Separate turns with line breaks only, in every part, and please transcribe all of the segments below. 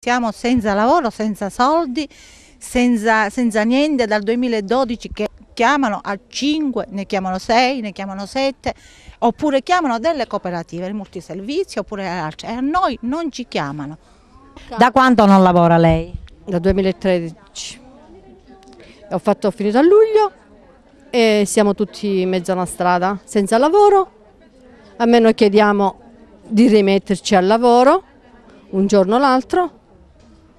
Siamo senza lavoro, senza soldi, senza, senza, niente dal 2012 che chiamano a 5, ne chiamano 6, ne chiamano 7, oppure chiamano delle cooperative, il multiservizio oppure altre, e a noi non ci chiamano.
Da quanto non lavora lei? Dal 2013. Ho, fatto, ho finito a luglio e siamo tutti in mezzo alla strada, senza lavoro. A me noi chiediamo di rimetterci al lavoro un giorno o l'altro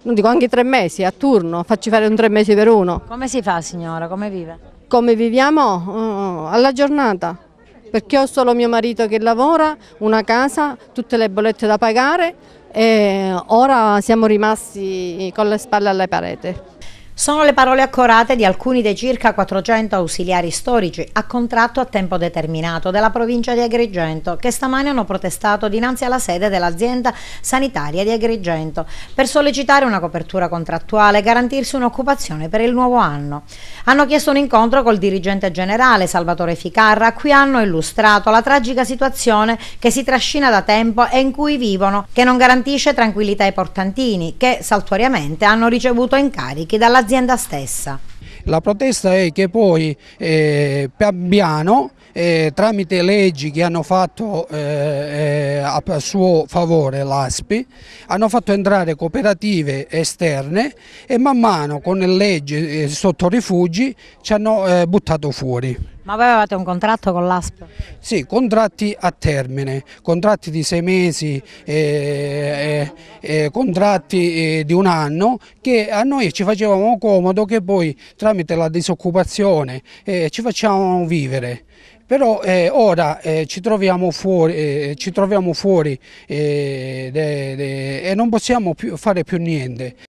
non dico anche tre mesi a turno, facci fare un tre mesi per uno.
Come si fa signora, come vive?
Come viviamo? Uh, alla giornata, perché ho solo mio marito che lavora, una casa, tutte le bollette da pagare e ora siamo rimasti con le spalle alla parete.
Sono le parole accorate di alcuni dei circa 400 ausiliari storici a contratto a tempo determinato della provincia di Agrigento che stamani hanno protestato dinanzi alla sede dell'azienda sanitaria di Agrigento per sollecitare una copertura contrattuale e garantirsi un'occupazione per il nuovo anno. Hanno chiesto un incontro col dirigente generale Salvatore Ficarra a cui hanno illustrato la tragica situazione che si trascina da tempo e in cui vivono che non garantisce tranquillità ai portantini che saltuariamente hanno ricevuto incarichi dall'azienda dell'azienda stessa.
La protesta è che poi eh, Pabbiano eh, tramite leggi che hanno fatto eh, eh a suo favore l'ASPI, hanno fatto entrare cooperative esterne e man mano con le leggi eh, sotto rifugi ci hanno eh, buttato fuori. Ma voi avevate un contratto con l'ASP? Sì, contratti a termine, contratti di sei mesi, eh, eh, eh, contratti eh, di un anno che a noi ci facevamo comodo che poi tramite la disoccupazione eh, ci facciamo vivere però eh, ora eh, ci troviamo fuori, eh, ci troviamo fuori eh, de, de, e non possiamo più fare più niente.